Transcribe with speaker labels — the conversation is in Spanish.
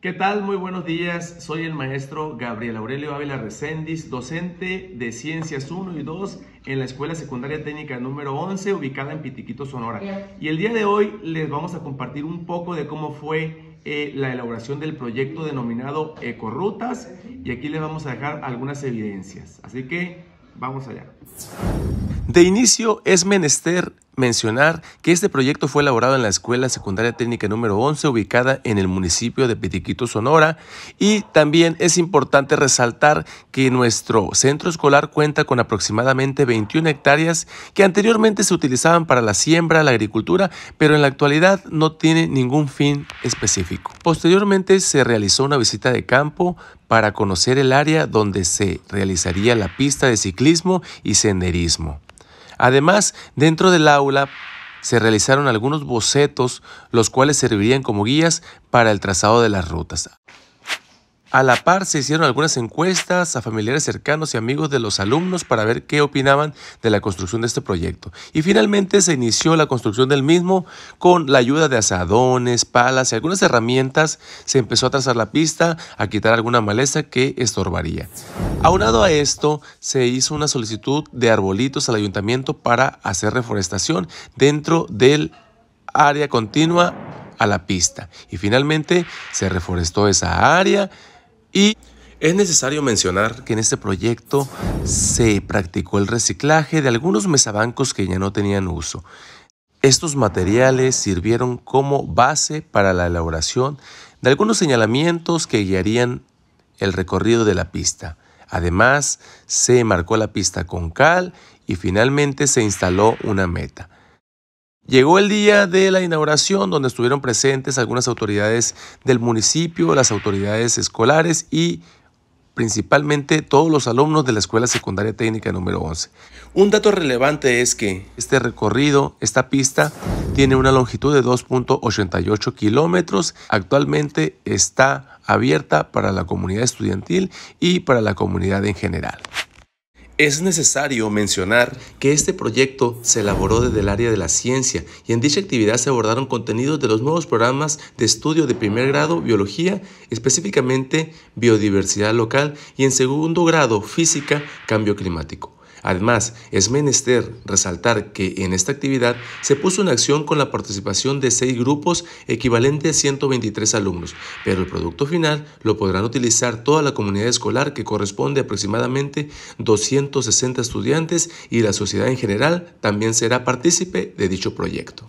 Speaker 1: ¿Qué tal? Muy buenos días. Soy el maestro Gabriel Aurelio Ávila Recendis, docente de Ciencias 1 y 2 en la Escuela Secundaria Técnica número 11, ubicada en Pitiquito, Sonora. Y el día de hoy les vamos a compartir un poco de cómo fue eh, la elaboración del proyecto denominado Ecorutas y aquí les vamos a dejar algunas evidencias. Así que vamos allá. De inicio es menester mencionar que este proyecto fue elaborado en la Escuela Secundaria Técnica número 11 ubicada en el municipio de Pitiquito, Sonora. Y también es importante resaltar que nuestro centro escolar cuenta con aproximadamente 21 hectáreas que anteriormente se utilizaban para la siembra, la agricultura, pero en la actualidad no tiene ningún fin específico. Posteriormente se realizó una visita de campo para conocer el área donde se realizaría la pista de ciclismo y senderismo. Además, dentro del aula se realizaron algunos bocetos, los cuales servirían como guías para el trazado de las rutas. A la par se hicieron algunas encuestas a familiares cercanos y amigos de los alumnos para ver qué opinaban de la construcción de este proyecto. Y finalmente se inició la construcción del mismo con la ayuda de asadones, palas y algunas herramientas. Se empezó a trazar la pista, a quitar alguna maleza que estorbaría. Aunado a esto, se hizo una solicitud de arbolitos al ayuntamiento para hacer reforestación dentro del área continua a la pista. Y finalmente se reforestó esa área y es necesario mencionar que en este proyecto se practicó el reciclaje de algunos mesabancos que ya no tenían uso. Estos materiales sirvieron como base para la elaboración de algunos señalamientos que guiarían el recorrido de la pista. Además, se marcó la pista con cal y finalmente se instaló una meta. Llegó el día de la inauguración donde estuvieron presentes algunas autoridades del municipio, las autoridades escolares y principalmente todos los alumnos de la Escuela Secundaria Técnica número 11. Un dato relevante es que este recorrido, esta pista, tiene una longitud de 2.88 kilómetros. Actualmente está abierta para la comunidad estudiantil y para la comunidad en general. Es necesario mencionar que este proyecto se elaboró desde el área de la ciencia y en dicha actividad se abordaron contenidos de los nuevos programas de estudio de primer grado, biología, específicamente biodiversidad local y en segundo grado, física, cambio climático. Además, es menester resaltar que en esta actividad se puso en acción con la participación de seis grupos equivalente a 123 alumnos, pero el producto final lo podrán utilizar toda la comunidad escolar que corresponde a aproximadamente 260 estudiantes y la sociedad en general también será partícipe de dicho proyecto.